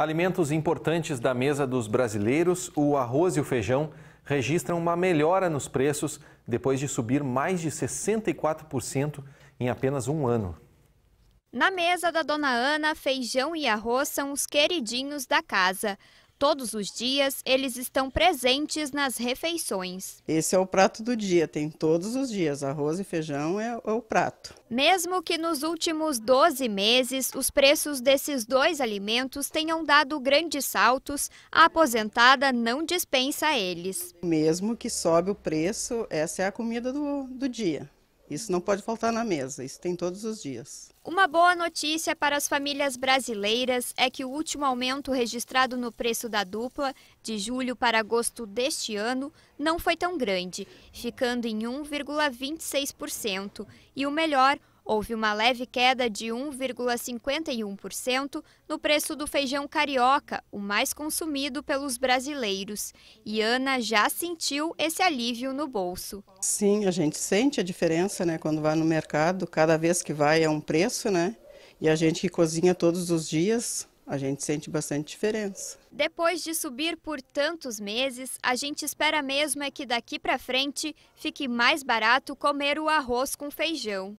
Alimentos importantes da mesa dos brasileiros, o arroz e o feijão, registram uma melhora nos preços depois de subir mais de 64% em apenas um ano. Na mesa da dona Ana, feijão e arroz são os queridinhos da casa. Todos os dias, eles estão presentes nas refeições. Esse é o prato do dia, tem todos os dias. Arroz e feijão é, é o prato. Mesmo que nos últimos 12 meses, os preços desses dois alimentos tenham dado grandes saltos, a aposentada não dispensa eles. Mesmo que sobe o preço, essa é a comida do, do dia. Isso não pode faltar na mesa, isso tem todos os dias. Uma boa notícia para as famílias brasileiras é que o último aumento registrado no preço da dupla, de julho para agosto deste ano, não foi tão grande, ficando em 1,26%. E o melhor, Houve uma leve queda de 1,51% no preço do feijão carioca, o mais consumido pelos brasileiros. E Ana já sentiu esse alívio no bolso. Sim, a gente sente a diferença, né, quando vai no mercado, cada vez que vai é um preço, né? E a gente que cozinha todos os dias, a gente sente bastante diferença. Depois de subir por tantos meses, a gente espera mesmo é que daqui para frente fique mais barato comer o arroz com feijão.